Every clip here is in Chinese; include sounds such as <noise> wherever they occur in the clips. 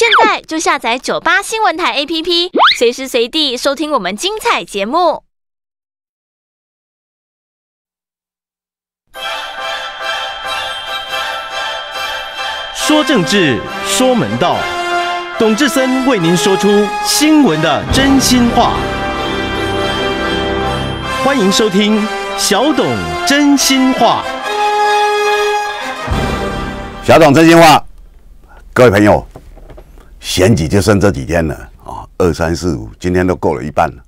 现在就下载九八新闻台 APP，随时随地收听我们精彩节目。说政治，说门道，董志森为您说出新闻的真心话。欢迎收听小董真心话。小董真心话，各位朋友。选举就剩这几天了啊，二三四五，今天都过了一半了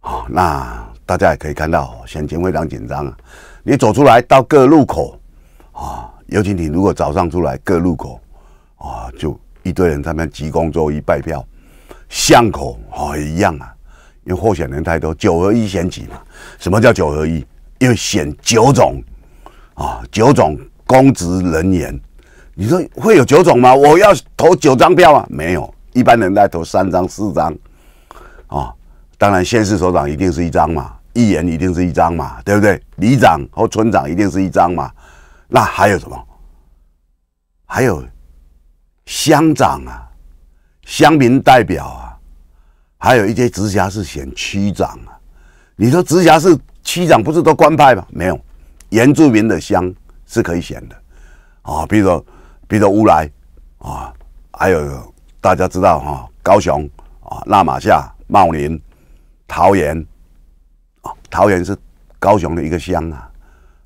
啊。那大家也可以看到，险情非常紧张啊。你走出来到各路口啊，尤其你如果早上出来各路口啊，就一堆人在那急功作一拜票，巷口啊一样啊，因为候选人太多，九合一选举嘛。什么叫九合一？要选九种啊，九种公职人员。你说会有九种吗？我要投九张票啊？没有，一般人在投三张、四张，啊，当然县市首长一定是一张嘛，议员一定是一张嘛，对不对？里长和村长一定是一张嘛，那还有什么？还有乡长啊，乡民代表啊，还有一些直辖市选区长啊。你说直辖市区长不是都官派吗？没有，原住民的乡是可以选的，啊，比如说。比如乌来啊，还有大家知道哈，高雄啊，纳马夏、茂林、桃园啊，桃园是高雄的一个乡啊，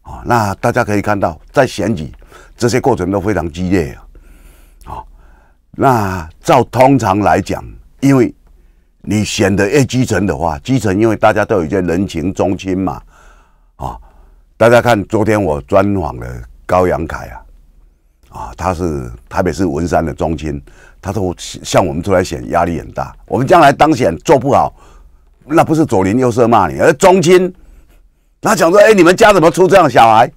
啊，那大家可以看到，在选举这些过程都非常激烈啊。啊，那照通常来讲，因为你选的越基层的话，基层因为大家都有些人情中亲嘛，啊，大家看昨天我专访了高阳凯啊。啊，他是台北市文山的中青，他都向我们出来选，压力很大。我们将来当选做不好，那不是左邻右舍骂你，而中青，他想说：“哎，你们家怎么出这样小孩？”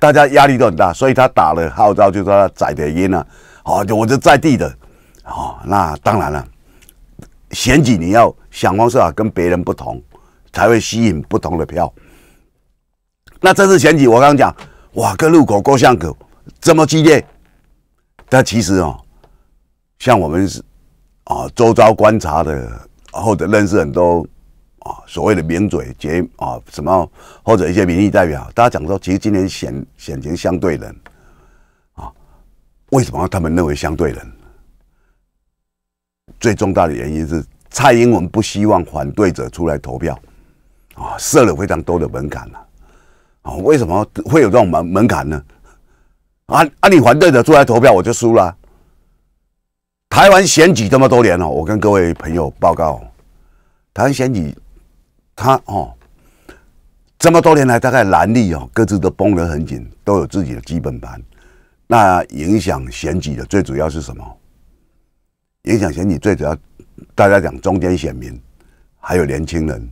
大家压力都很大，所以他打了号召，就说：“宰的烟啊！”好，我就在地的，哦，那当然了，选举你要想方设法跟别人不同，才会吸引不同的票。那这次选举，我刚刚讲，哇，跟路口过巷口这么激烈。那其实啊，像我们是啊，周遭观察的或者认识很多啊，所谓的名嘴、杰啊什么，或者一些民意代表，大家讲说，其实今年选选情相对人啊，为什么他们认为相对人？最重大的原因是蔡英文不希望反对者出来投票啊，设了非常多的门槛了啊，为什么会有这种门门槛呢？啊啊！你反对的出来投票，我就输了。台湾选举这么多年了，我跟各位朋友报告，台湾选举，他哦，这么多年来，大概蓝绿哦，各自都绷得很紧，都有自己的基本盘。那影响选举的最主要是什么？影响选举最主要，大家讲中间选民，还有年轻人。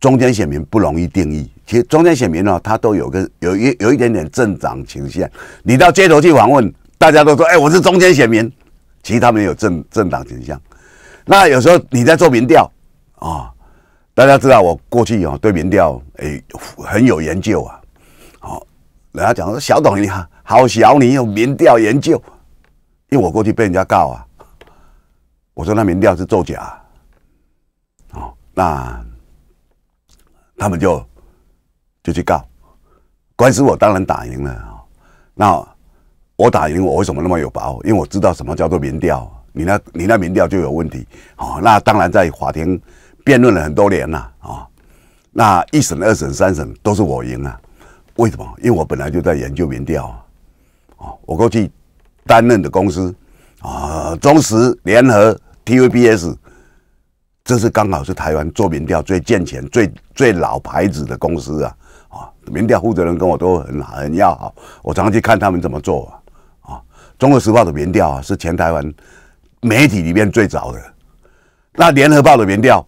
中间选民不容易定义，其实中间选民呢，他都有个有一有一点点政党倾向。你到街头去访问，大家都说：“哎，我是中间选民。”其实他们有政政党倾向。那有时候你在做民调啊，大家知道我过去哦对民调哎很有研究啊。好，人家讲说小董你好，小你有民调研究，因为我过去被人家告啊，我说那民调是作假。哦，那。他们就就去告，官司我当然打赢了啊。那我打赢，我为什么那么有把握？因为我知道什么叫做民调，你那你那民调就有问题啊。那当然在法庭辩论了很多年了啊。那一审、二审、三审都是我赢了。为什么？因为我本来就在研究民调啊。我过去担任的公司啊，中实、联合、TVBS。这是刚好是台湾做民调最健全、最最老牌子的公司啊！啊，民调负责人跟我都很很要好，我常常去看他们怎么做啊！啊，《中国时报》的民调啊，是前台湾媒体里面最早的；那《联合报》的民调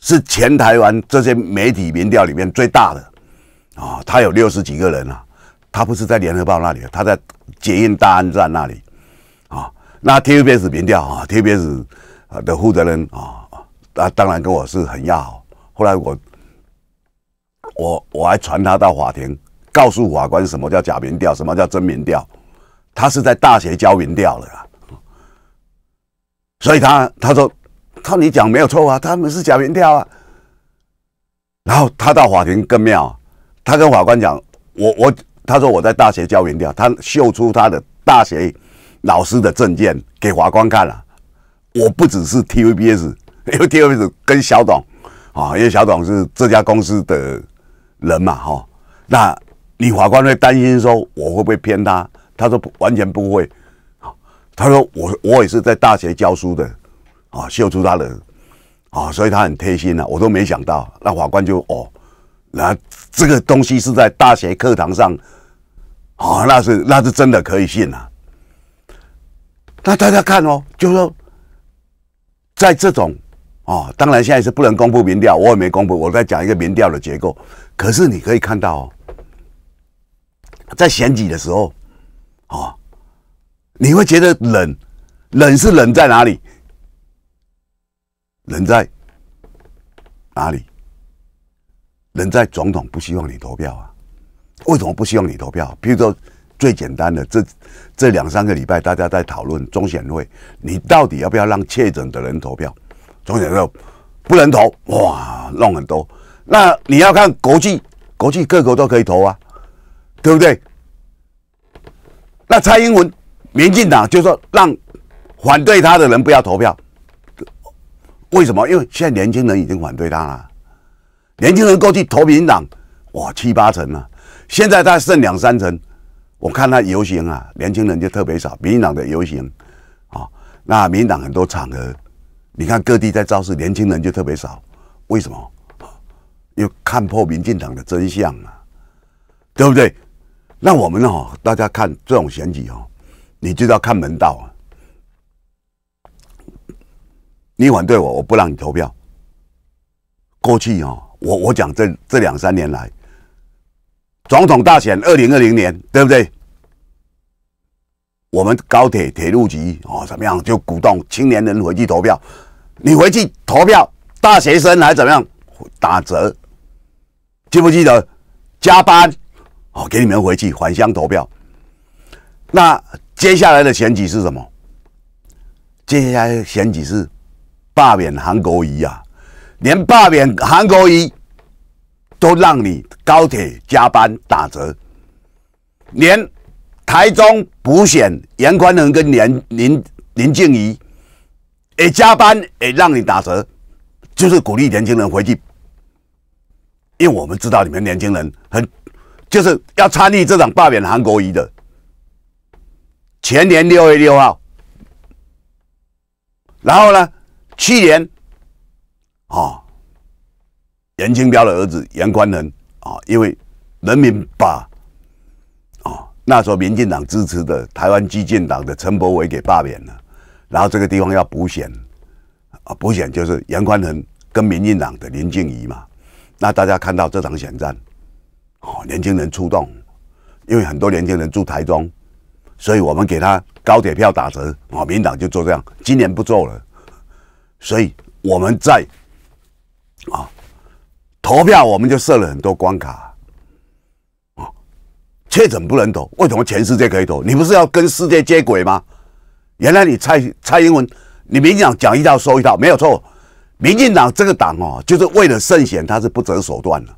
是前台湾这些媒体民调里面最大的啊！他有六十几个人啊！他不是在《联合报》那里，他在捷运大安站那里啊！那 TBS 民调啊，TBS 的负责人啊。啊，当然跟我是很要好。后来我，我我还传他到法庭，告诉法官什么叫假民调，什么叫真民调。他是在大学教民调的啊，所以他他说他你讲没有错啊，他们是假民调啊。然后他到法庭更妙，他跟法官讲我我他说我在大学教民调，他秀出他的大学老师的证件给法官看了。我不只是 TVBS。因为第二是跟小董，啊，因为小董是这家公司的人嘛，哈，那你法官会担心说我会不会偏他？他说完全不会，他说我我也是在大学教书的，啊，秀出他的，啊，所以他很贴心啊，我都没想到那法官就哦，那这个东西是在大学课堂上，啊，那是那是真的可以信啊，那大家看哦，就说在这种。哦，当然现在是不能公布民调，我也没公布。我在讲一个民调的结构，可是你可以看到，哦，在选举的时候，哦，你会觉得冷，冷是冷在哪里？冷在哪里？冷在总统不希望你投票啊？为什么不希望你投票？比如说最简单的，这这两三个礼拜大家在讨论中选会，你到底要不要让确诊的人投票？从小就不能投哇，弄很多。那你要看国际，国际各国都可以投啊，对不对？那蔡英文、民进党就说让反对他的人不要投票，为什么？因为现在年轻人已经反对他了。年轻人过去投民进党哇七八成啊，现在他剩两三成，我看他游行啊，年轻人就特别少。民进党的游行啊，那民进党很多场合。你看各地在造势，年轻人就特别少，为什么？为看破民进党的真相啊，对不对？那我们哦，大家看这种选举哦，你就要看门道啊？你反对我，我不让你投票。过去哦，我我讲这这两三年来，总统大选二零二零年，对不对？我们高铁铁路局哦，怎么样就鼓动青年人回去投票。你回去投票，大学生还怎么样？打折，记不记得加班？哦，给你们回去返乡投票。那接下来的选举是什么？接下来选举是罢免韩国瑜啊，连罢免韩国瑜都让你高铁加班打折，连台中补选严宽仁跟林林林静怡。也加班也让你打折，就是鼓励年轻人回去，因为我们知道你们年轻人很，就是要参与这场罢免韩国瑜的。前年六月六号，然后呢，去年，啊，严清彪的儿子严宽仁啊，因为人民把，啊，那时候民进党支持的台湾激进党的陈伯伟给罢免了。然后这个地方要补选，啊，补选就是杨宽仁跟民进党的林静怡嘛。那大家看到这场选战，哦，年轻人出动，因为很多年轻人住台中，所以我们给他高铁票打折，哦，民党就做这样，今年不做了。所以我们在，啊，投票我们就设了很多关卡，确诊不能投，为什么全世界可以投？你不是要跟世界接轨吗？原来你蔡蔡英文，你民进党讲一套说一套没有错，民进党这个党哦，就是为了圣贤他是不择手段的，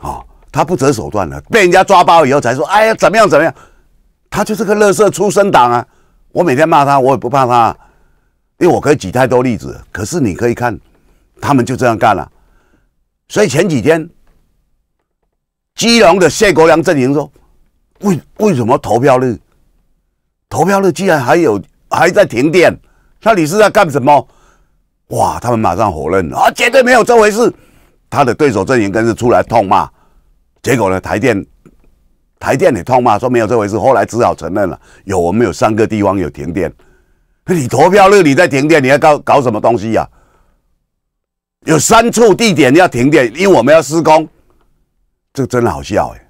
哦，他不择手段的，被人家抓包以后才说，哎呀怎么样怎么样，他就是个乐色出身党啊，我每天骂他，我也不怕他，因为我可以举太多例子，可是你可以看，他们就这样干了，所以前几天，基隆的谢国良阵营说，为为什么投票日，投票日居然还有？还在停电？那你是在干什么？哇！他们马上否认了啊，绝对没有这回事。他的对手阵营更是出来痛骂。结果呢，台电台电也痛骂说没有这回事，后来只好承认了。有我们有三个地方有停电。那你投票日你在停电，你要搞搞什么东西呀？有三处地点要停电，因为我们要施工。这真好笑哎！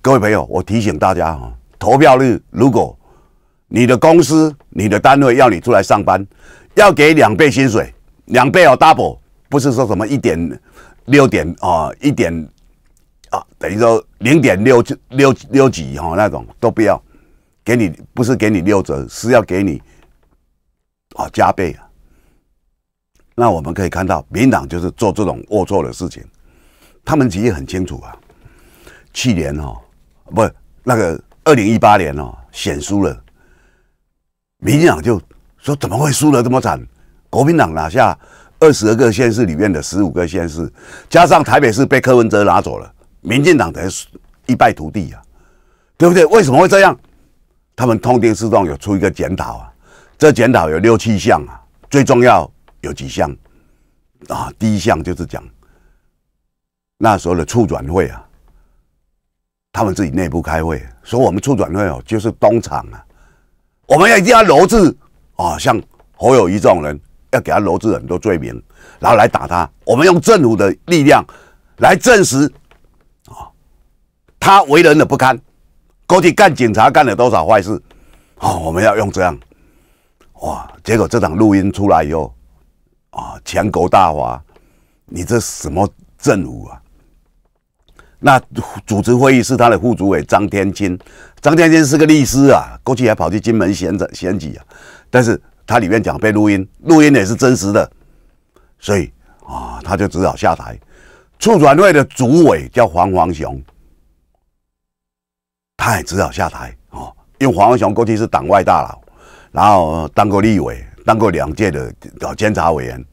各位朋友，我提醒大家哈，投票日如果……你的公司、你的单位要你出来上班，要给两倍薪水，两倍哦，double，不是说什么一点、六点啊、一点啊，等于说零点六、六六几哈那种都不要，给你不是给你六折，是要给你啊加倍啊。那我们可以看到，民党就是做这种龌龊的事情，他们其实很清楚啊。去年哦，不，那个二零一八年哦，选输了。民进党就说怎么会输得这么惨？国民党拿下二十个县市里面的十五个县市，加上台北市被柯文哲拿走了，民进党等于一败涂地啊，对不对？为什么会这样？他们痛定思痛，有出一个检讨啊。这检讨有六七项啊，最重要有几项啊？第一项就是讲那时候的促转会啊，他们自己内部开会，说我们促转会哦，就是东厂啊。我们要一定要罗织啊，像侯友谊这种人，要给他罗织很多罪名，然后来打他。我们用政府的力量来证实啊，他为人的不堪，过去干警察干了多少坏事啊？我们要用这样，哇！结果这场录音出来以后啊，全国大哗，你这什么政府啊？那主持会议是他的副主委张天钦，张天钦是个律师啊，过去还跑去金门选着嫌挤啊，但是他里面讲被录音，录音也是真实的，所以啊，他就只好下台。促转会的主委叫黄黄雄，他也只好下台哦，因为黄黄雄过去是党外大佬，然后当过立委，当过两届的搞监察委员，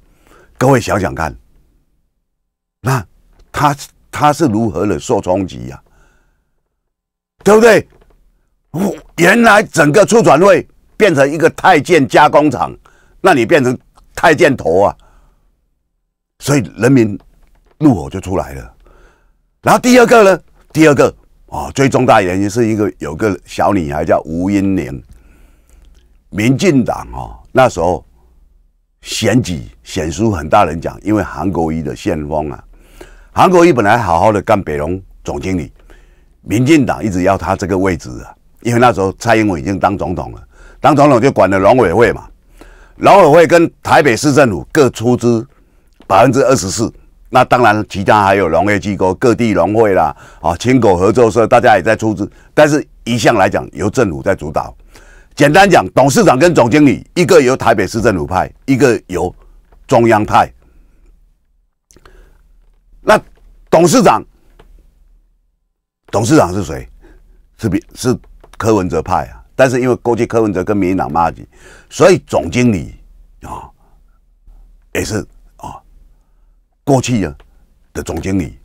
各位想想看，那他。他是如何的受冲击呀？对不对？原来整个出转会变成一个太监加工厂，那你变成太监头啊！所以人民怒火就出来了。然后第二个呢？第二个啊，最重大原因是一个有个小女孩叫吴英莲，民进党啊那时候选举选书很大人讲，因为韩国瑜的先锋啊。韩国瑜本来好好的干北龙总经理，民进党一直要他这个位置啊，因为那时候蔡英文已经当总统了，当总统就管了农委会嘛，农委会跟台北市政府各出资百分之二十四，那当然其他还有农业机构、各地农会啦，啊，青果合作社大家也在出资，但是一向来讲由政府在主导，简单讲，董事长跟总经理一个由台北市政府派，一个由中央派。那董事长，董事长是谁？是比是柯文哲派啊。但是因为过去柯文哲跟民进党骂起，所以总经理啊也是啊过去啊的总经理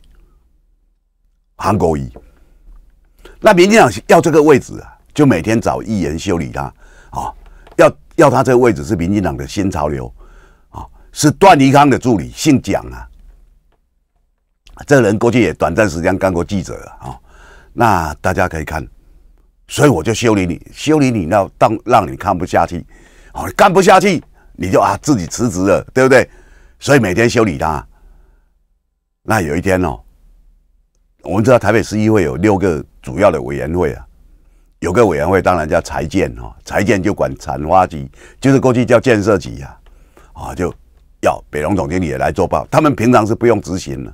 韩国瑜。那民进党要这个位置啊，就每天找议员修理他啊。要要他这个位置是民进党的新潮流啊，是段宜康的助理，姓蒋啊。这人过去也短暂时间干过记者啊，那大家可以看，所以我就修理你，修理你，要当让你看不下去，哦，干不下去，你就啊自己辞职了，对不对？所以每天修理他。那有一天哦，我们知道台北市议会有六个主要的委员会啊，有个委员会当然叫财建啊，财建就管产发局，就是过去叫建设局呀，啊，就要北龙总经理也来做报，他们平常是不用执行的。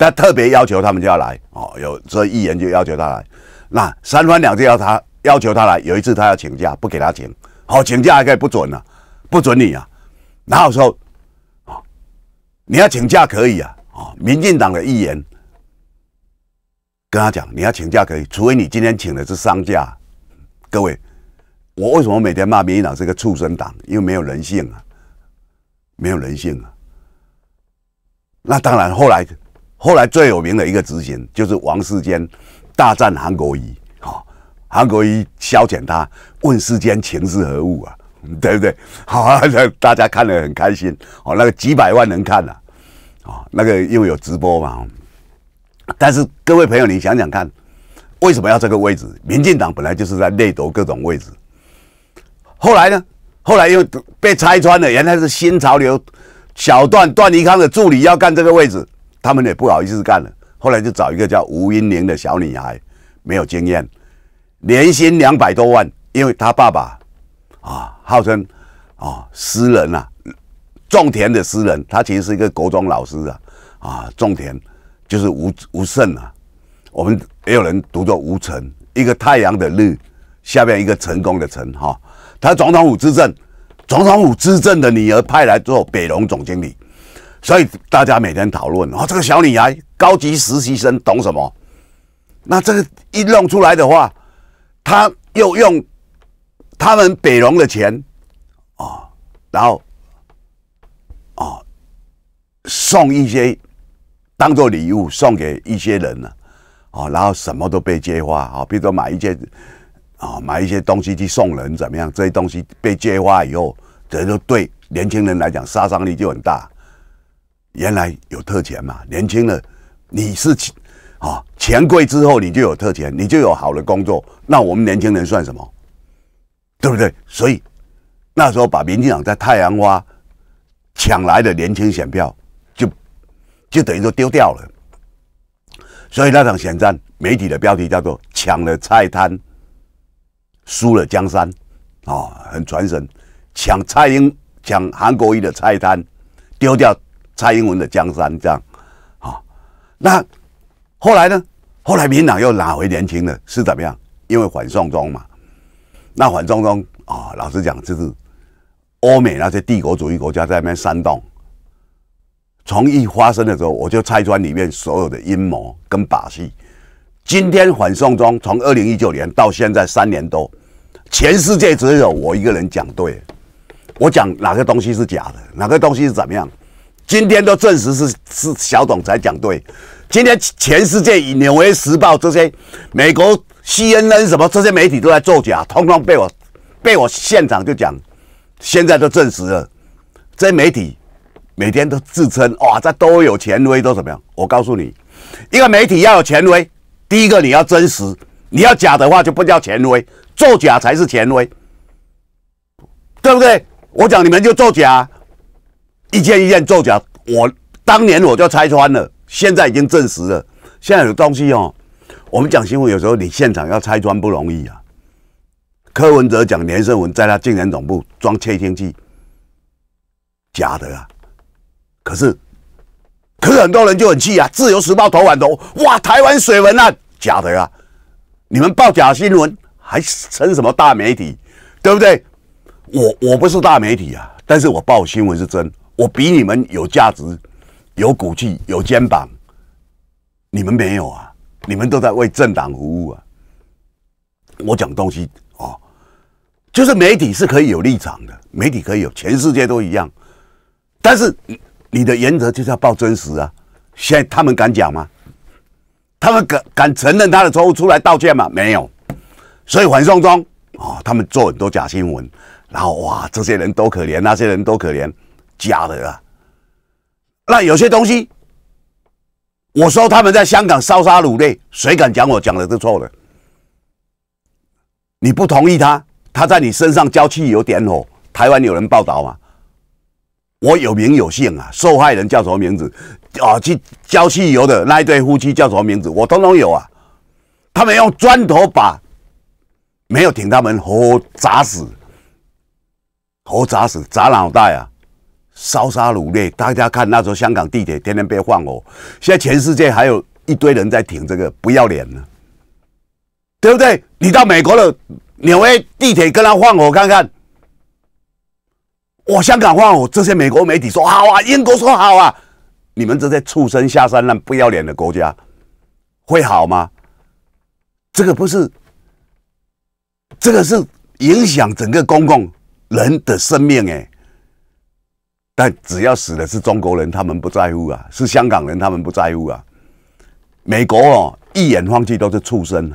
他特别要求他们就要来哦，有这议员就要求他来，那三番两次要他要求他来，有一次他要请假不给他请，好请假还可以不准呢，不准你啊，然后，哦、你要请假可以啊，啊，民进党的议员跟他讲，你要请假可以，除非你今天请的是丧假。各位，我为什么每天骂民进党是个畜生党？因为没有人性啊，没有人性啊。那当然，后来。后来最有名的一个执行就是王世坚大战韩国瑜，哈，韩国瑜消遣他，问世间情是何物啊，对不对？好啊，大家看了很开心，哦，那个几百万人看呐，啊，那个又有直播嘛。但是各位朋友，你想想看，为什么要这个位置？民进党本来就是在内斗各种位置，后来呢，后来又被拆穿了，原来是新潮流小段段宜康的助理要干这个位置。他们也不好意思干了，后来就找一个叫吴英玲的小女孩，没有经验，年薪两百多万，因为她爸爸啊，号称啊诗人啊，种田的诗人，他其实是一个国中老师啊，啊种田就是吴吴胜啊，我们也有人读作吴成，一个太阳的日，下面一个成功的成哈，他总统府执政，总统府执政的女儿派来做北龙总经理。所以大家每天讨论啊，这个小女孩高级实习生懂什么？那这个一弄出来的话，他又用他们北龙的钱，啊，然后啊，送一些当做礼物送给一些人呢，啊，然后什么都被接花啊，比如说买一件啊，买一些东西去送人怎么样？这些东西被接花以后，这就对年轻人来讲杀伤力就很大。原来有特权嘛？年轻的你是啊，权贵之后你就有特权，你就有好的工作。那我们年轻人算什么，对不对？所以那时候把民进党在太阳花抢来的年轻选票，就就等于说丢掉了。所以那场选战，媒体的标题叫做“抢了菜摊，输了江山”，啊，很传神。抢蔡英抢韩国瑜的菜摊，丢掉。蔡英文的江山这样，好，那后来呢？后来民党又拿回年轻的，是怎么样？因为反送中嘛。那反送中啊，老实讲，就是欧美那些帝国主义国家在那边煽动。从一发生的时候，我就拆穿里面所有的阴谋跟把戏。今天反送中从二零一九年到现在三年多，全世界只有我一个人讲对，我讲哪个东西是假的，哪个东西是怎么样。今天都证实是是小董才讲对，今天全世界以纽约时报这些美国 CNN 什么这些媒体都在作假，通通被我被我现场就讲，现在都证实了，这些媒体每天都自称哇，这都有权威，都怎么样？我告诉你，一个媒体要有权威，第一个你要真实，你要假的话就不叫权威，作假才是权威，对不对？我讲你们就作假。一件一件作假，我当年我就拆穿了，现在已经证实了。现在有东西哦，我们讲新闻有时候你现场要拆穿不容易啊。柯文哲讲连胜文在他竞选总部装窃听器，假的啊。可是，可是很多人就很气啊。自由时报头版头，哇，台湾水文啊，假的啊！你们报假新闻还称什么大媒体，对不对？我我不是大媒体啊，但是我报新闻是真。我比你们有价值，有骨气，有肩膀，你们没有啊！你们都在为政党服务啊！我讲东西啊，就是媒体是可以有立场的，媒体可以有，全世界都一样。但是你的原则就是要报真实啊！现在他们敢讲吗？他们敢敢承认他的错误，出来道歉吗？没有。所以反送中啊，他们做很多假新闻，然后哇，这些人都可怜，那些人都可怜。假的啊！那有些东西，我说他们在香港烧杀掳掠，谁敢讲我讲的是错的？你不同意他，他在你身上浇汽油点火。台湾有人报道吗？我有名有姓啊，受害人叫什么名字？啊，去浇汽油的那一对夫妻叫什么名字？我通通有啊。他们用砖头把没有挺他们，活砸死，活砸死，砸脑袋啊！烧杀掳掠，大家看那时候香港地铁天天被放火，现在全世界还有一堆人在挺这个，不要脸呢，对不对？你到美国了，纽约地铁跟他放火看看。哇，香港放火，这些美国媒体说好啊，英国说好啊，你们这些畜生下三滥、不要脸的国家会好吗？这个不是，这个是影响整个公共人的生命哎。但只要死的是中国人，他们不在乎啊；是香港人，他们不在乎啊。美国哦，一眼望去都是畜生；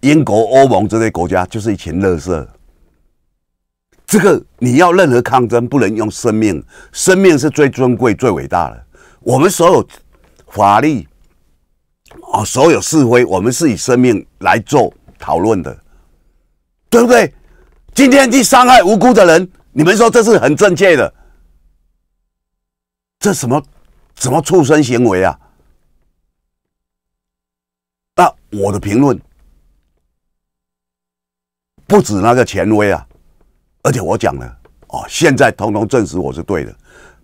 英国、欧盟这些国家就是一群乐色。这个你要任何抗争，不能用生命，生命是最尊贵、最伟大的。我们所有法律哦，所有是非，我们是以生命来做讨论的，对不对？今天去伤害无辜的人，你们说这是很正确的？这什么，什么畜生行为啊！那我的评论不止那个权威啊，而且我讲了哦，现在通通证实我是对的，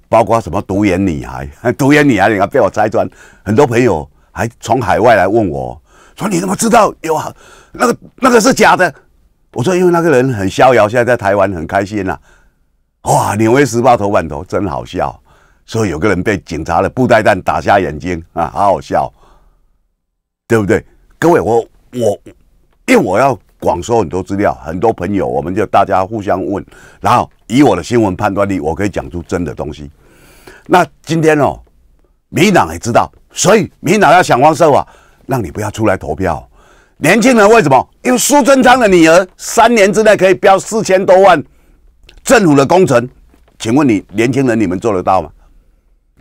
包括什么独眼女孩，<laughs> 独眼女孩你还被我拆穿，很多朋友还从海外来问我，说你怎么知道有那个那个是假的？我说因为那个人很逍遥，现在在台湾很开心呐。哇，纽约时报头版头真好笑。所以有个人被警察的布袋弹打瞎眼睛啊，好好笑，对不对？各位，我我因为我要广收很多资料，很多朋友，我们就大家互相问，然后以我的新闻判断力，我可以讲出真的东西。那今天哦，民党也知道，所以民党要想方设法让你不要出来投票。年轻人为什么？因为苏贞昌的女儿三年之内可以标四千多万政府的工程，请问你年轻人，你们做得到吗？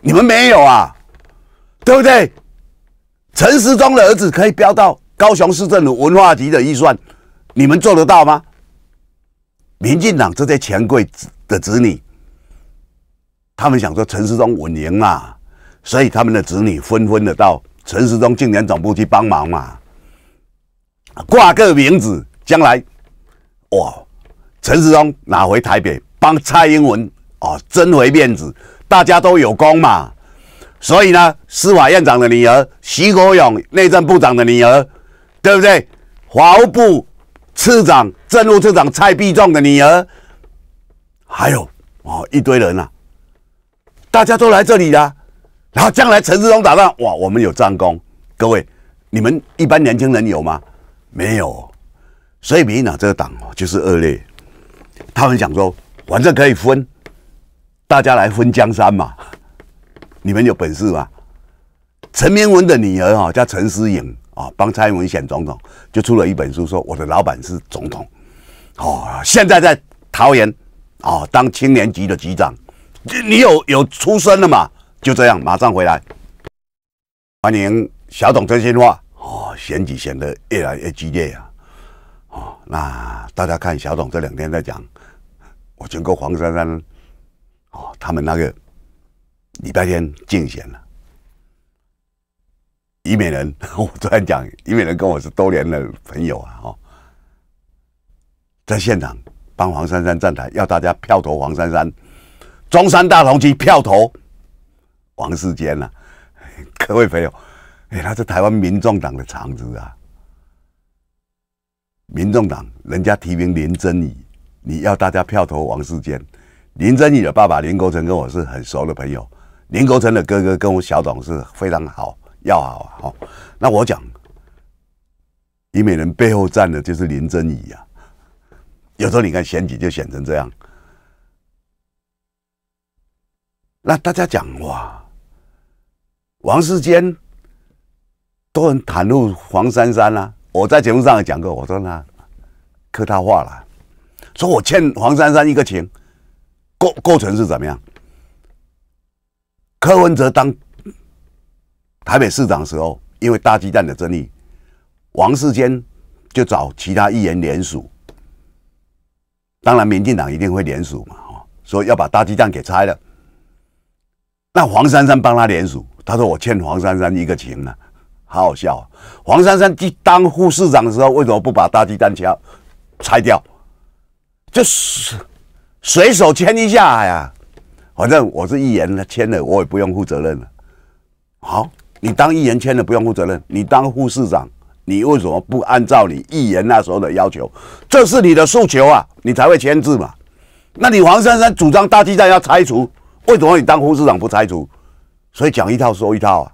你们没有啊，对不对？陈时中的儿子可以飙到高雄市政府文化局的预算，你们做得到吗？民进党这些权贵的子女，他们想说陈时中稳赢嘛，所以他们的子女纷纷的到陈时中竞选总部去帮忙嘛，挂个名字，将来哇，陈时中拿回台北，帮蔡英文哦争回面子。大家都有功嘛，所以呢，司法院长的女儿徐国勇，内政部长的女儿，对不对？法务部次长政务次长蔡必忠的女儿，还有哦一堆人啊，大家都来这里啦。然后将来陈世忠打仗，哇，我们有战功。各位，你们一般年轻人有吗？没有。所以民进党这个党哦，就是恶劣。他们想说，反正可以分。大家来分江山嘛？你们有本事吗？陈明文的女儿啊，叫陈思颖啊，帮蔡文选总统就出了一本书，说我的老板是总统哦。现在在桃园啊，当青年局的局长，你有有出身了嘛？就这样，马上回来，欢迎小董真心话哦。选举选的越来越激烈啊！哦，那大家看小董这两天在讲，我经过黄珊珊。哦，他们那个礼拜天竞选了。虞美人，<laughs> 我昨天讲，虞美人跟我是多年的朋友啊，哦，在现场帮黄珊珊站台，要大家票投黄珊珊。中山大同区票投王世坚呐，<laughs> 各位朋友，哎，他是台湾民众党的长子啊。民众党人家提名林真怡，你要大家票投王世坚。林真宇的爸爸林国成跟我是很熟的朋友，林国成的哥哥跟我小董是非常好要好哦。那我讲，虞美人背后站的就是林真宇啊。有时候你看选举就选成这样。那大家讲哇，王世坚都很袒露黄珊珊啦。我在节目上也讲过，我说呢，客套话了，说我欠黄珊珊一个情。构构成是怎么样？柯文哲当台北市长时候，因为大鸡蛋的争议，王世坚就找其他议员联署。当然，民进党一定会联署嘛，哈，说要把大鸡蛋给拆了。那黄珊珊帮他联署，他说我欠黄珊珊一个情啊，好好笑啊。黄珊珊当副市长的时候，为什么不把大鸡蛋敲拆掉？就是。随手签一下呀，反正我是议员签的，我也不用负责任了。好，你当议员签的不用负责任，你当副市长，你为什么不按照你议员那时候的要求？这是你的诉求啊，你才会签字嘛。那你黄珊珊主张大基站要拆除，为什么你当副市长不拆除？所以讲一套说一套啊。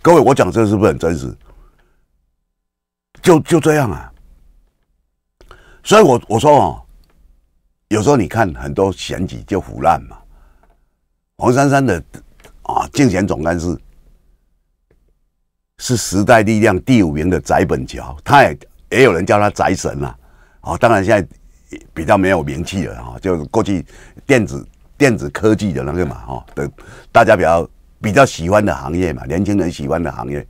各位，我讲这是不是很真实？就就这样啊。所以我我说哦。有时候你看很多选举就腐烂嘛。黄珊珊的啊竞选总干事是时代力量第五名的翟本乔，他也也有人叫他翟神啊。哦，当然现在比较没有名气了哈，就过去电子电子科技的那个嘛哈的，大家比较比较喜欢的行业嘛，年轻人喜欢的行业，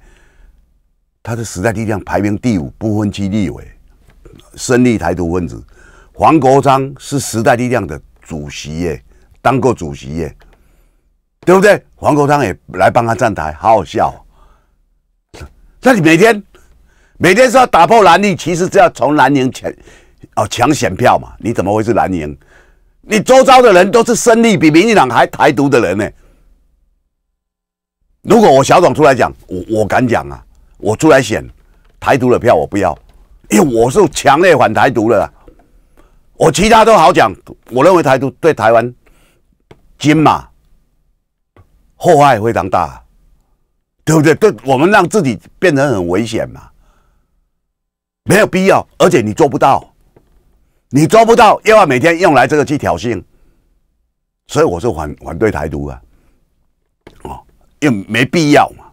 他的时代力量排名第五不分区立委，胜利台独分子。黄国昌是时代力量的主席耶，当过主席耶，对不对？黄国昌也来帮他站台，好好笑。那你每天每天是要打破蓝绿，其实是要从蓝营抢，哦，抢选票嘛？你怎么会是蓝营？你周遭的人都是胜利比民进党还台独的人呢。如果我小董出来讲，我我敢讲啊，我出来选，台独的票我不要，因为我是强烈反台独的。我其他都好讲，我认为台独对台湾、金马祸害非常大，对不对？对我们让自己变得很危险嘛，没有必要，而且你做不到，你做不到，又要每天用来这个去挑衅，所以我是反反对台独啊，哦，又没必要嘛。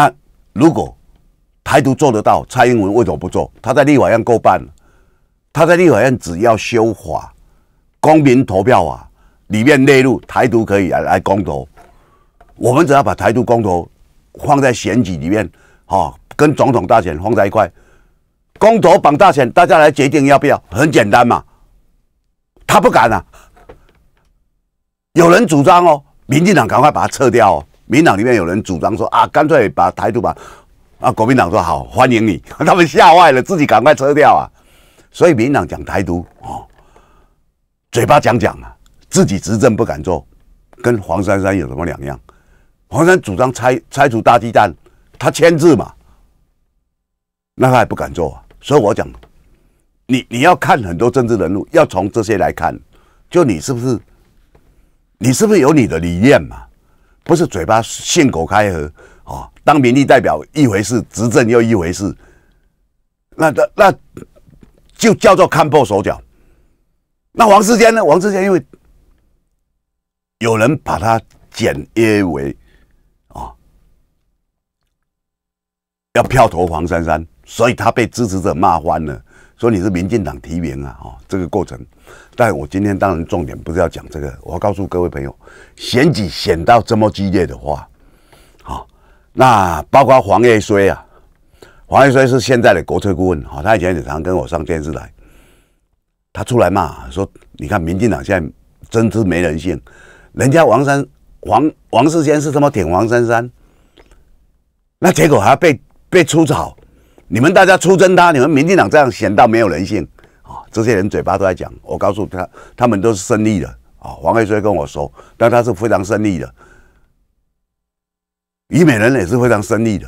啊，如果台独做得到，蔡英文为什么不做？他在立法院够半。他在立法院只要修法，公民投票啊，里面内陆台独可以来来公投，我们只要把台独公投放在选举里面，哈，跟总统大选放在一块，公投绑大选，大家来决定要不要，很简单嘛。他不敢啊，有人主张哦，民进党赶快把它撤掉哦，民党里面有人主张说啊，干脆把台独把啊，国民党说好欢迎你，<laughs> 他们吓坏了，自己赶快撤掉啊。所以民党讲台独哦，嘴巴讲讲啊，自己执政不敢做，跟黄珊珊有什么两样？黄珊主张拆拆除大鸡蛋，他签字嘛，那他也不敢做啊。所以我讲，你你要看很多政治人物，要从这些来看，就你是不是，你是不是有你的理念嘛？不是嘴巴信口开河哦，当民意代表一回事，执政又一回事，那那。就叫做看破手脚。那王世坚呢？王世坚因为有人把他简约为啊，要票投黄珊珊，所以他被支持者骂翻了，说你是民进党提名啊！哦，这个过程。但我今天当然重点不是要讲这个，我要告诉各位朋友，选举选到这么激烈的话，啊，那包括黄叶衰啊。黄毅衰是现在的国策顾问，哈，他以前也常跟我上电视台。他出来骂说：“你看民进党现在真是没人性，人家王三王王世坚是这么舔王三三，那结果还要被被出草，你们大家出征他，你们民进党这样显到没有人性啊！”这些人嘴巴都在讲，我告诉他，他们都是胜利的啊。黄爱衰跟我说，但他是非常胜利的，虞美人也是非常胜利的，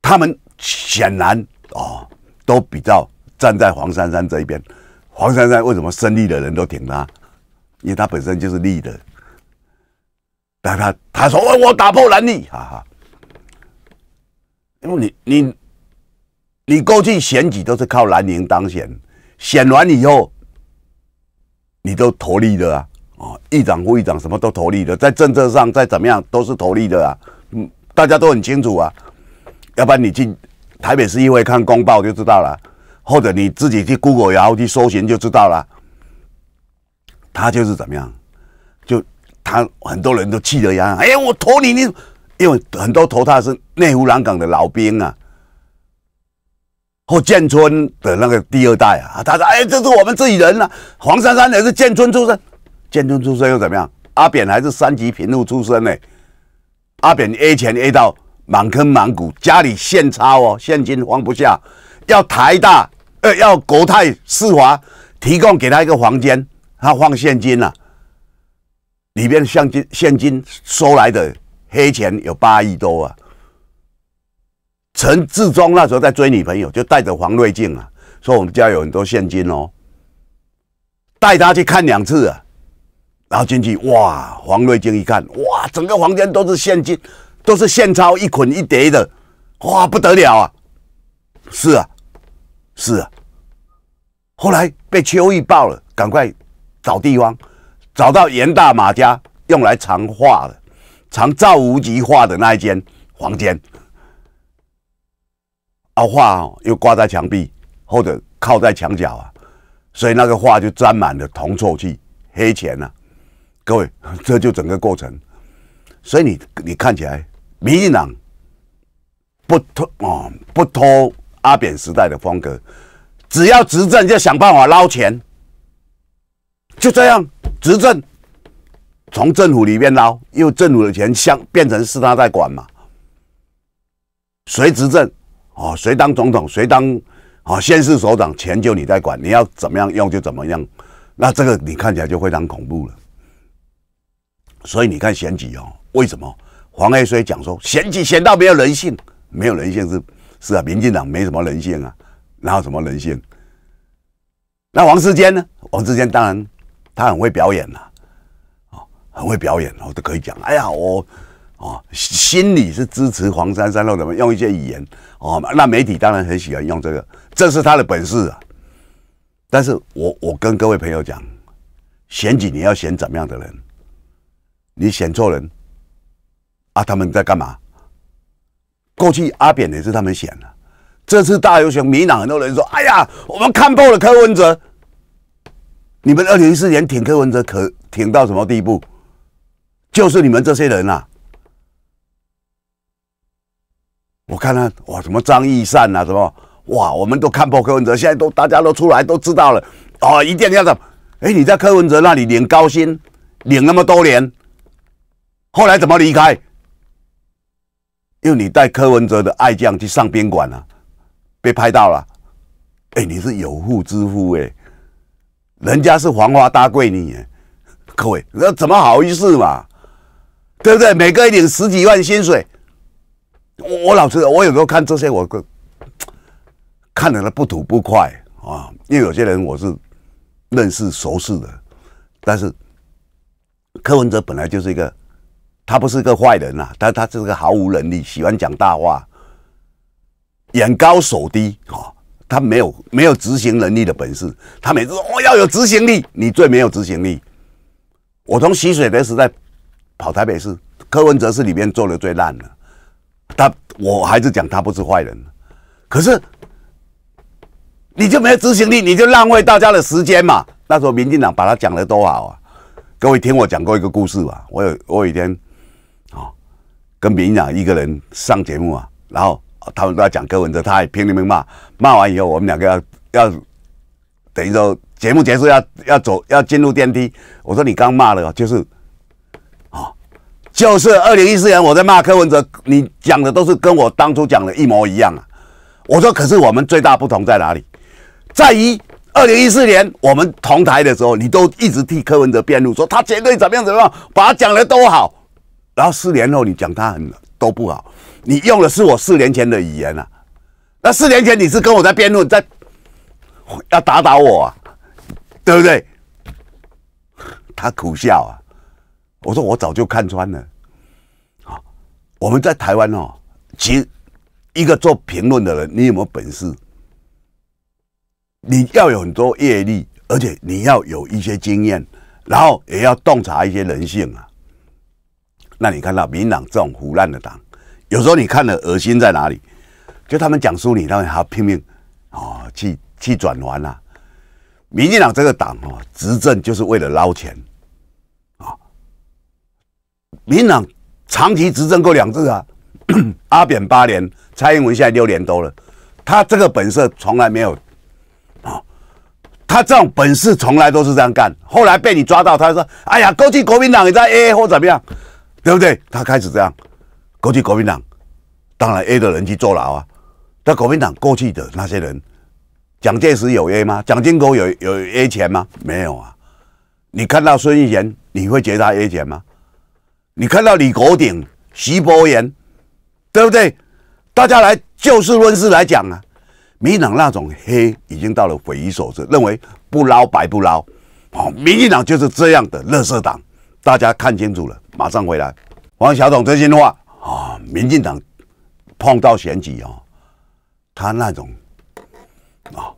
他们。显然哦，都比较站在黄珊珊这一边。黄珊珊为什么胜利的人都挺她？因为她本身就是利的。但她她说：“我打破蓝绿，哈哈。”因为你你你过去选举都是靠蓝营当选，选完以后你都投利的啊！啊，议长副议长什么都投利的，在政策上再怎么样都是投利的啊！嗯，大家都很清楚啊。要不然你进。台北市议会看公报就知道了，或者你自己去 Google，然后去搜寻就知道了。他就是怎么样，就他很多人都气得呀，哎呀，我投你，你因为很多投他是内湖南港的老兵啊，或建村的那个第二代啊。他说：哎，这是我们自己人啊。黄珊珊也是建村出身，建村出身又怎么样？阿扁还是三级贫户出身呢？阿扁 A 钱 A 到。满坑满谷，家里现钞哦，现金放不下，要台大，呃，要国泰世华提供给他一个房间，他放现金了，里边现金现金收来的黑钱有八亿多啊。陈志忠那时候在追女朋友，就带着黄瑞静啊，说我们家有很多现金哦，带他去看两次啊，然后进去哇，黄瑞静一看哇，整个房间都是现金。都是现钞一捆一叠的，哇，不得了啊！是啊，是啊。后来被秋意爆了，赶快找地方，找到严大马家用来藏画的，藏赵无极画的那一间房间。啊，画哦，又挂在墙壁或者靠在墙角啊，所以那个画就沾满了铜臭气、黑钱呐。各位，这就整个过程。所以你你看起来。民进党不拖啊，不拖阿扁时代的风格，只要执政就想办法捞钱，就这样执政，从政府里面捞，又政府的钱相变成是他在管嘛？谁执政啊？谁当总统？谁当啊？先是首长，钱就你在管，你要怎么样用就怎么样，那这个你看起来就非常恐怖了。所以你看选举哦，为什么？黄黑水讲说，选举选到没有人性，没有人性是，是啊，民进党没什么人性啊，然后什么人性？那王世坚呢？王世坚当然，他很会表演啦，啊，很会表演，我都可以讲，哎呀，我，哦，心里是支持黄珊珊，用的么用一些语言，哦，那媒体当然很喜欢用这个，这是他的本事啊。但是我我跟各位朋友讲，选举你要选怎么样的人？你选错人。啊，他们在干嘛？过去阿扁也是他们选的，这次大游行，民党很多人说：“哎呀，我们看破了柯文哲。”你们二零一四年挺柯文哲，可挺到什么地步？就是你们这些人啊！我看看，哇，什么张益善啊，什么哇，我们都看破柯文哲。现在都大家都出来都知道了，哦，一定要怎？哎，你在柯文哲那里领高薪，领那么多年，后来怎么离开？因为你带柯文哲的爱将去上宾馆了，被拍到了。哎，你是有妇之夫哎，人家是黄花大闺女哎，各位，那怎么好意思嘛？对不对？每个月领十几万薪水，我我老是，我有时候看这些，我个看的不吐不快啊。因为有些人我是认识熟识的，但是柯文哲本来就是一个。他不是个坏人呐，他他是个毫无能力，喜欢讲大话，眼高手低哈，他没有没有执行能力的本事。他每次说我要有执行力，你最没有执行力。我从习水的时代跑台北市，柯文哲是里面做的最烂的。他我还是讲他不是坏人，可是你就没有执行力，你就浪费大家的时间嘛。那时候民进党把他讲的多好啊，各位听我讲过一个故事吧，我有我有一天。跟民养一个人上节目啊，然后他们都要讲柯文哲，他也评命骂，骂完以后，我们两个要要，等于说节目结束要要走要进入电梯，我说你刚骂了就是，啊，就是二零一四年我在骂柯文哲，你讲的都是跟我当初讲的一模一样啊，我说可是我们最大不同在哪里，在于二零一四年我们同台的时候，你都一直替柯文哲辩护，说他绝对怎么样怎么样，把他讲的都好。然后四年后你讲他很都不好，你用的是我四年前的语言啊。那四年前你是跟我在辩论，在要打倒我啊，对不对？他苦笑啊。我说我早就看穿了。好，我们在台湾哦，其实一个做评论的人，你有没有本事？你要有很多阅历，而且你要有一些经验，然后也要洞察一些人性啊。那你看到民党这种腐烂的党，有时候你看了恶心在哪里？就他们讲书，你当然还要拼命啊去去转弯啊。民进党这个党哦，执政就是为了捞钱啊。民党长期执政过两次啊，<clears throat> 阿扁八年，蔡英文现在六年多了，他这个本色从来没有啊，他这种本事从来都是这样干。后来被你抓到，他说：“哎呀，过去国民党也在 AA 或怎么样。”对不对？他开始这样，过去国民党当然 A 的人去坐牢啊。那国民党过去的那些人，蒋介石有 A 吗？蒋经国有有 A 钱吗？没有啊。你看到孙玉贤，你会觉得他 A 钱吗？你看到李国鼎、徐伯言，对不对？大家来就事论事来讲啊。民进党那种黑已经到了匪夷所思，认为不捞白不捞。哦，民进党就是这样的乐色党，大家看清楚了。马上回来，王小总真心话啊！民进党碰到选举哦，他那种啊，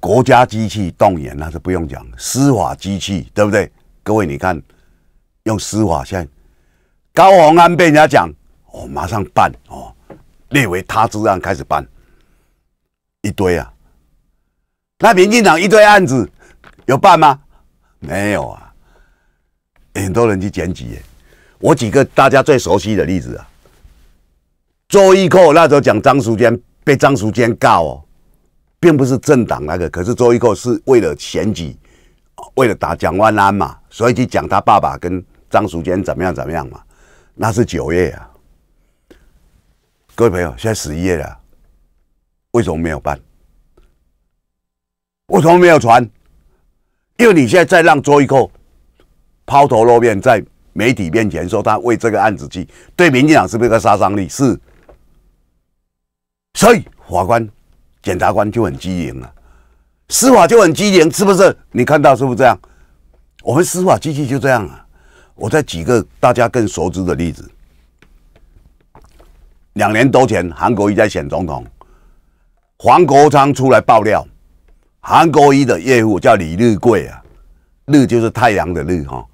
国家机器动员那是不用讲，司法机器对不对？各位你看，用司法先高宏安被人家讲哦，马上办哦，列为他之案开始办一堆啊，那民进党一堆案子有办吗？没有啊。很多人去剪辑，我举个大家最熟悉的例子啊，周毅寇那时候讲张叔坚被张叔坚告，哦，并不是政党那个，可是周毅寇是为了选举，为了打蒋万安嘛，所以去讲他爸爸跟张叔坚怎么样怎么样嘛，那是九月啊，各位朋友，现在十一月了，为什么没有办？为什么没有传？因为你现在再让周毅寇抛头露面在媒体面前说他为这个案子去，对民进党是不是个杀伤力？是，所以法官、检察官就很机灵啊，司法就很机灵，是不是？你看到是不是这样？我们司法机器就这样啊。我再举个大家更熟知的例子：两年多前，韩国瑜在选总统，黄国昌出来爆料，韩国瑜的岳父叫李日贵啊，日就是太阳的日哈。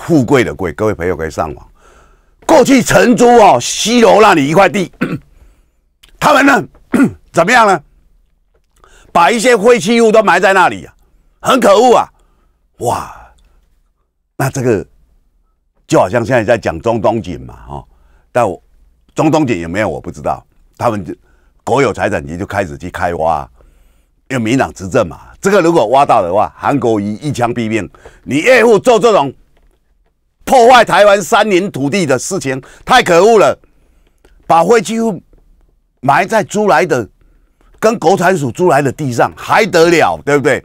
富贵的贵，各位朋友可以上网。过去成都哦，西楼那里一块地，<clears throat> 他们呢 <clears throat> 怎么样呢？把一些废弃物都埋在那里，啊，很可恶啊！哇，那这个就好像现在在讲中东锦嘛，哦，但我中东锦有没有我不知道。他们就国有财产局就开始去开挖，因为民党执政嘛。这个如果挖到的话，韩国一一枪毙命。你岳父做这种。破坏台湾山林土地的事情太可恶了，把废弃物埋在租来的、跟国产署租来的地上还得了？对不对？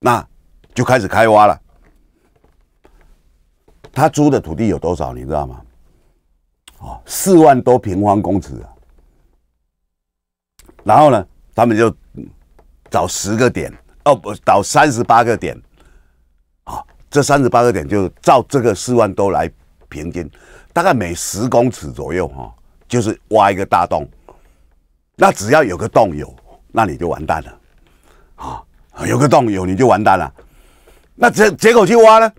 那就开始开挖了。他租的土地有多少？你知道吗？啊，四万多平方公尺。然后呢，他们就找十个点，哦不，找三十八个点。这三十八个点就照这个四万多来平均，大概每十公尺左右哈，就是挖一个大洞。那只要有个洞有，那你就完蛋了啊！有个洞有，你就完蛋了。那结结果去挖呢，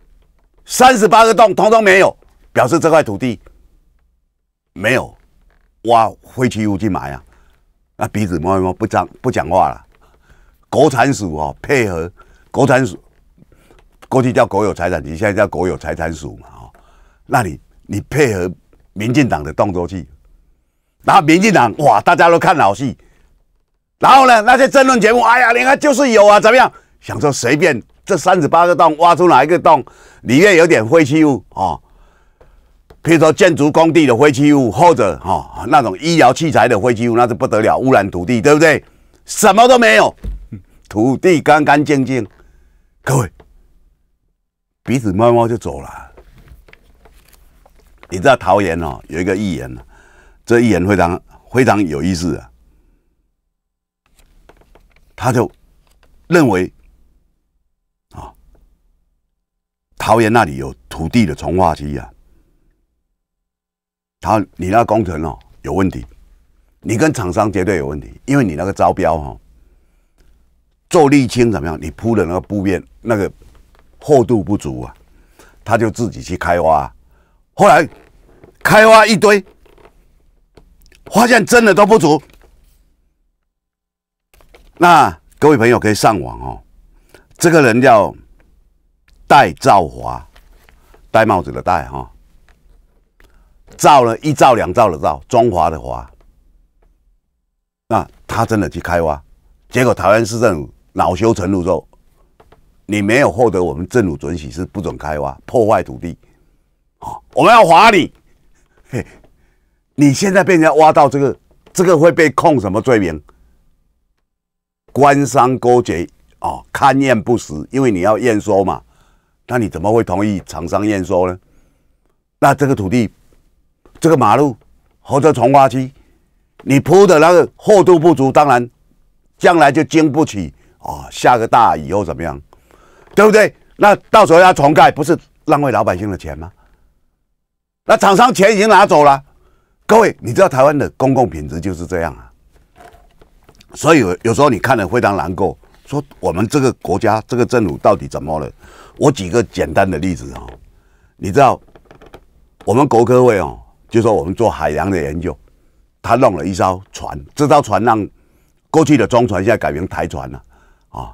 三十八个洞通通没有，表示这块土地没有挖废弃物去埋啊。那鼻子摸一摸不张不讲话了，国产鼠啊配合国产鼠。过去叫国有财产你现在叫国有财产署嘛，哦，那你你配合民进党的动作去，然后民进党哇，大家都看老戏。然后呢，那些争论节目，哎呀，你看就是有啊，怎么样？想说随便这三十八个洞挖出哪一个洞里面有点废弃物哦，譬如说建筑工地的废弃物，或者哈那种医疗器材的废弃物，那是不得了，污染土地，对不对？什么都没有，土地干干净净，各位。鼻子摸摸就走了。你知道桃园哦，有一个议员，这议员非常非常有意思啊。他就认为啊，桃园那里有土地的从化区啊，他你那工程哦有问题，你跟厂商绝对有问题，因为你那个招标哈，做沥青怎么样？你铺的那个布面那个。厚度不足啊，他就自己去开挖，后来开挖一堆，发现真的都不足。那各位朋友可以上网哦，这个人叫戴兆华，戴帽子的戴哈，造了一兆两兆的兆，中华的华。那他真的去开挖，结果台湾市政府恼羞成怒之后。你没有获得我们政府准许是不准开挖破坏土地，哦，我们要罚你。嘿，你现在变成挖到这个，这个会被控什么罪名？官商勾结啊，勘验不实，因为你要验收嘛。那你怎么会同意厂商验收呢？那这个土地，这个马路或者重化区，你铺的那个厚度不足，当然将来就经不起啊，下个大雨又怎么样？对不对？那到时候要重盖，不是浪费老百姓的钱吗？那厂商钱已经拿走了，各位，你知道台湾的公共品质就是这样啊。所以有时候你看的非常难过，说我们这个国家、这个政府到底怎么了？我举个简单的例子啊，你知道，我们国科会哦，就说我们做海洋的研究，他弄了一艘船，这艘船让过去的中船现在改名台船了，啊。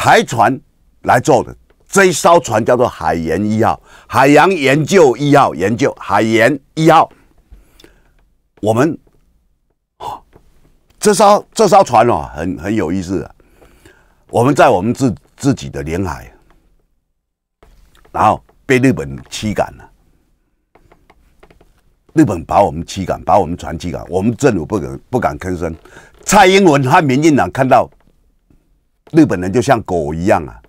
台船来做的，这一艘船叫做“海盐一号”，海洋研究一号，研究海盐一号。我们，哦、这艘这艘船哦，很很有意思。我们在我们自自己的领海，然后被日本驱赶了。日本把我们驱赶，把我们船驱赶，我们政府不敢不敢吭声。蔡英文和民进党看到。日本人就像狗一样啊！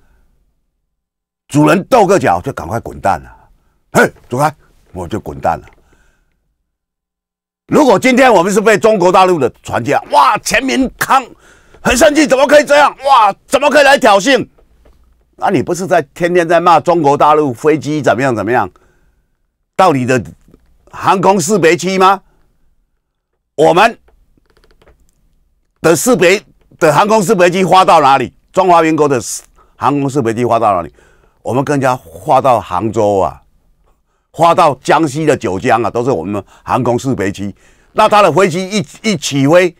主人跺个脚就赶快滚蛋了，嘿，走开，我就滚蛋了。如果今天我们是被中国大陆的传教哇，钱明康很生气，怎么可以这样哇？怎么可以来挑衅？那你不是在天天在骂中国大陆飞机怎么样怎么样？到你的航空识别区吗？我们的识别。的航空识别机发到哪里？中华民国的航空识别机发到哪里？我们更加发到杭州啊，发到江西的九江啊，都是我们航空识别区。那他的飞机一一起飞，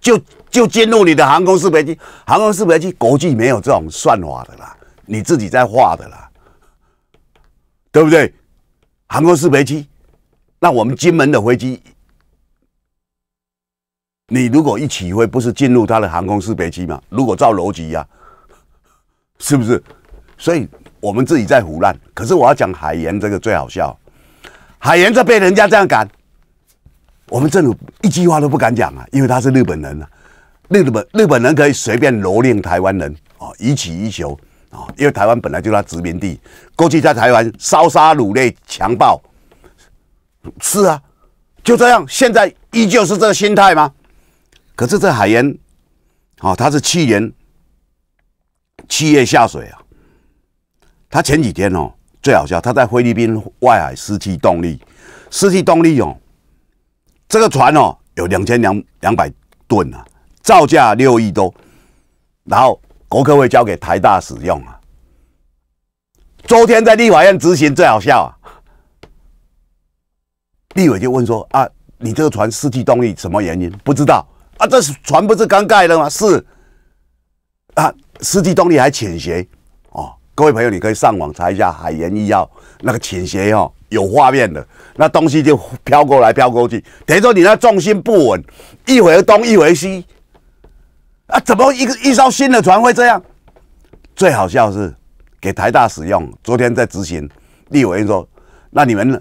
就就进入你的航空识别区。航空识别区国际没有这种算法的啦，你自己在画的啦，对不对？航空识别区，那我们金门的飞机。你如果一起飞，不是进入他的航空识别机吗？如果照逻辑呀，<laughs> 是不是？所以我们自己在胡乱。可是我要讲海盐这个最好笑，海盐这被人家这样赶，我们政府一句话都不敢讲啊，因为他是日本人啊。日本日本人可以随便蹂躏台湾人啊，以起以求啊，因为台湾本来就是他殖民地。过去在台湾烧杀掳掠强暴，是啊，就这样。现在依旧是这个心态吗？可是这海盐，哦，它是去年七月下水啊。他前几天哦，最好笑，他在菲律宾外海失去动力，失去动力哦，这个船哦有两千两两百吨啊，造价六亿多，然后国科会交给台大使用啊。昨天在立法院执行最好笑啊，立委就问说啊，你这个船失去动力什么原因？不知道。啊，这船不是刚盖的吗？是啊，实际动力还倾斜哦。各位朋友，你可以上网查一下海盐医药那个倾斜哦，有画面的，那东西就飘过来飘过去，等于说你那重心不稳，一会东一会西。啊，怎么一个一艘新的船会这样？最好笑是给台大使用，昨天在执行。立委说：“那你们呢？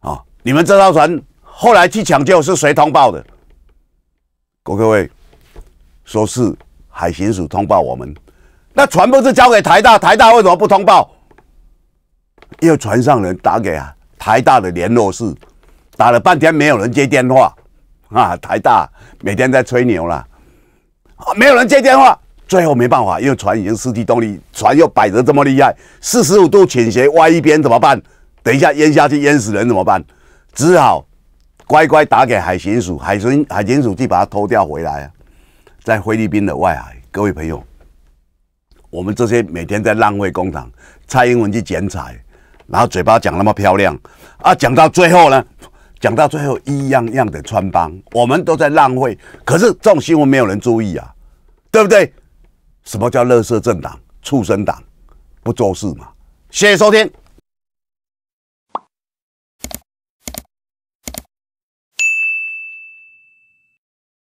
啊，你们这艘船后来去抢救是谁通报的？”我各位，说是海巡署通报我们，那船不是交给台大，台大为什么不通报？因为船上人打给啊台大的联络室，打了半天没有人接电话，啊 <laughs> 台大每天在吹牛啦，啊没有人接电话，最后没办法，因为船已经失去动力，船又摆得这么厉害，四十五度倾斜歪一边怎么办？等一下淹下去淹死人怎么办？只好。乖乖打给海巡署，海巡海巡署去把它偷掉回来。啊，在菲律宾的外海，各位朋友，我们这些每天在浪费工厂，蔡英文去剪彩，然后嘴巴讲那么漂亮，啊，讲到最后呢，讲到最后一样样的穿帮，我们都在浪费。可是这种新闻没有人注意啊，对不对？什么叫乐色政党、畜生党，不做事嘛？谢谢收听。